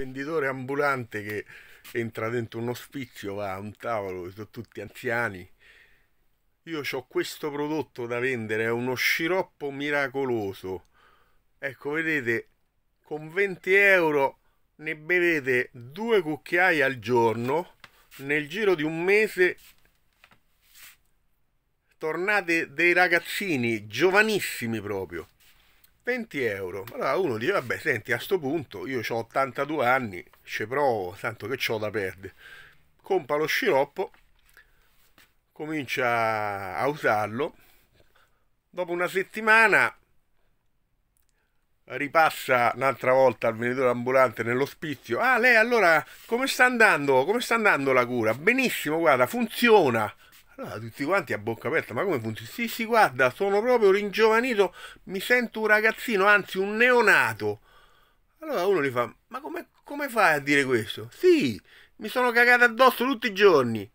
venditore ambulante che entra dentro un ospizio, va a un tavolo, sono tutti anziani. Io ho questo prodotto da vendere, è uno sciroppo miracoloso. Ecco, vedete, con 20 euro ne bevete due cucchiaie al giorno, nel giro di un mese tornate dei ragazzini, giovanissimi proprio. 20 euro. Allora uno dice, vabbè, senti, a sto punto io ho 82 anni, ci provo, tanto che ho da perdere. Compra lo sciroppo, comincia a usarlo, dopo una settimana ripassa un'altra volta al venditore ambulante nell'ospizio. Ah, lei allora come sta andando? Come sta andando la cura? Benissimo, guarda, funziona. Allora tutti quanti a bocca aperta, ma come funziona? Sì, sì, guarda, sono proprio ringiovanito, mi sento un ragazzino, anzi un neonato. Allora uno gli fa, ma come, come fai a dire questo? Sì, mi sono cagato addosso tutti i giorni.